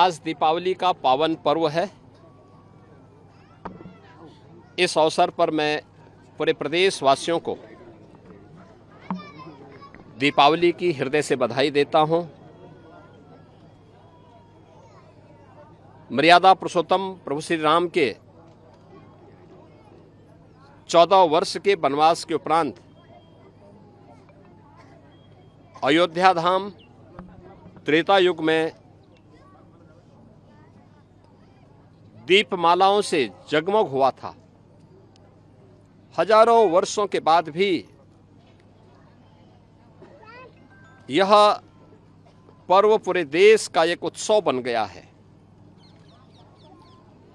आज दीपावली का पावन पर्व है इस अवसर पर मैं पूरे प्रदेशवासियों को दीपावली की हृदय से बधाई देता हूं मर्यादा पुरुषोत्तम प्रभु श्री राम के चौदह वर्ष के वनवास के उपरांत अयोध्या धाम त्रेता युग में दीपमालाओं से जगमग हुआ था हजारों वर्षों के बाद भी यह पर्व पूरे देश का एक उत्सव बन गया है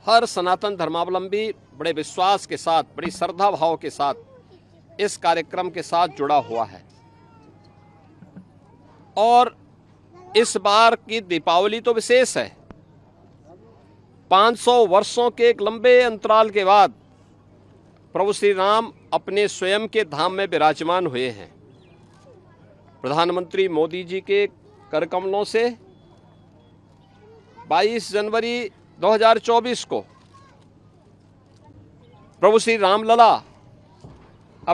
हर सनातन धर्मावलंबी बड़े विश्वास के साथ बड़ी श्रद्धा भाव के साथ इस कार्यक्रम के साथ जुड़ा हुआ है और इस बार की दीपावली तो विशेष है 500 वर्षों के एक लंबे अंतराल के बाद प्रभु श्री राम अपने स्वयं के धाम में विराजमान हुए हैं प्रधानमंत्री मोदी जी के कर कमलों से 22 जनवरी 2024 को प्रभु श्री रामलला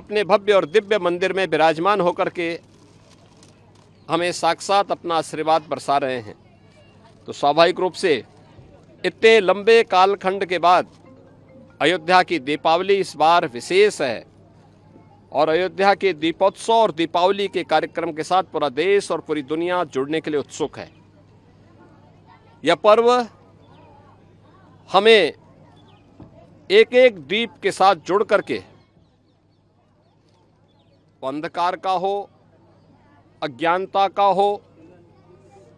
अपने भव्य और दिव्य मंदिर में विराजमान होकर के हमें साक्षात अपना आशीर्वाद बरसा रहे हैं तो स्वाभाविक रूप से इतने लंबे कालखंड के बाद अयोध्या की दीपावली इस बार विशेष है और अयोध्या के दीपोत्सव और दीपावली के कार्यक्रम के साथ पूरा देश और पूरी दुनिया जुड़ने के लिए उत्सुक है यह पर्व हमें एक एक द्वीप के साथ जुड़ करके अंधकार का हो अज्ञानता का हो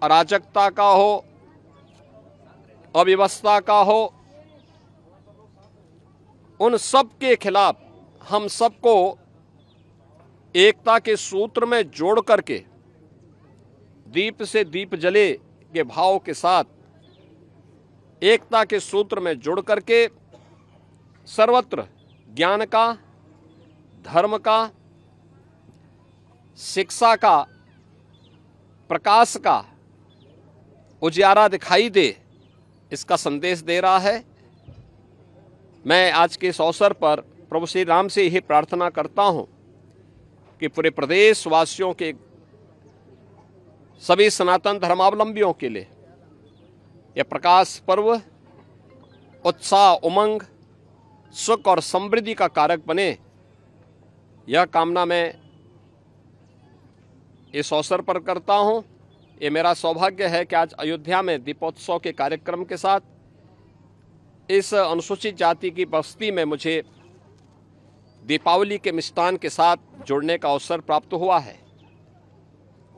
अराजकता का हो अव्यवस्था का हो उन सब के खिलाफ हम सबको एकता के सूत्र में जोड़ करके दीप से दीप जले के भाव के साथ एकता के सूत्र में जुड़ करके सर्वत्र ज्ञान का धर्म का शिक्षा का प्रकाश का उजियारा दिखाई दे इसका संदेश दे रहा है मैं आज के इस अवसर पर प्रभु श्री राम से यही प्रार्थना करता हूँ कि पूरे प्रदेशवासियों के सभी सनातन धर्मावलंबियों के लिए यह प्रकाश पर्व उत्साह उमंग सुख और समृद्धि का कारक बने यह कामना मैं इस अवसर पर करता हूँ ये मेरा सौभाग्य है कि आज अयोध्या में दीपोत्सव के कार्यक्रम के साथ इस अनुसूचित जाति की बस्ती में मुझे दीपावली के मिष्ठान के साथ जुड़ने का अवसर प्राप्त हुआ है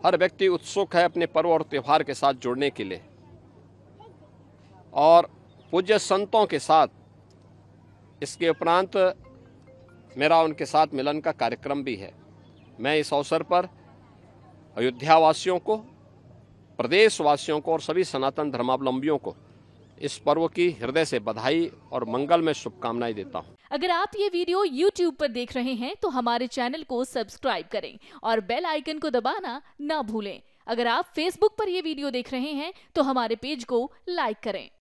हर व्यक्ति उत्सुक है अपने पर्व और त्यौहार के साथ जुड़ने के लिए और पूज्य संतों के साथ इसके उपरांत मेरा उनके साथ मिलन का कार्यक्रम भी है मैं इस अवसर पर अयोध्या वासियों को प्रदेशवासियों को और सभी सनातन धर्मावलंबियों को इस पर्व की हृदय से बधाई और मंगल में शुभकामनाएं देता हूं। अगर आप ये वीडियो YouTube पर देख रहे हैं तो हमारे चैनल को सब्सक्राइब करें और बेल आइकन को दबाना ना भूलें अगर आप Facebook पर ये वीडियो देख रहे हैं तो हमारे पेज को लाइक करें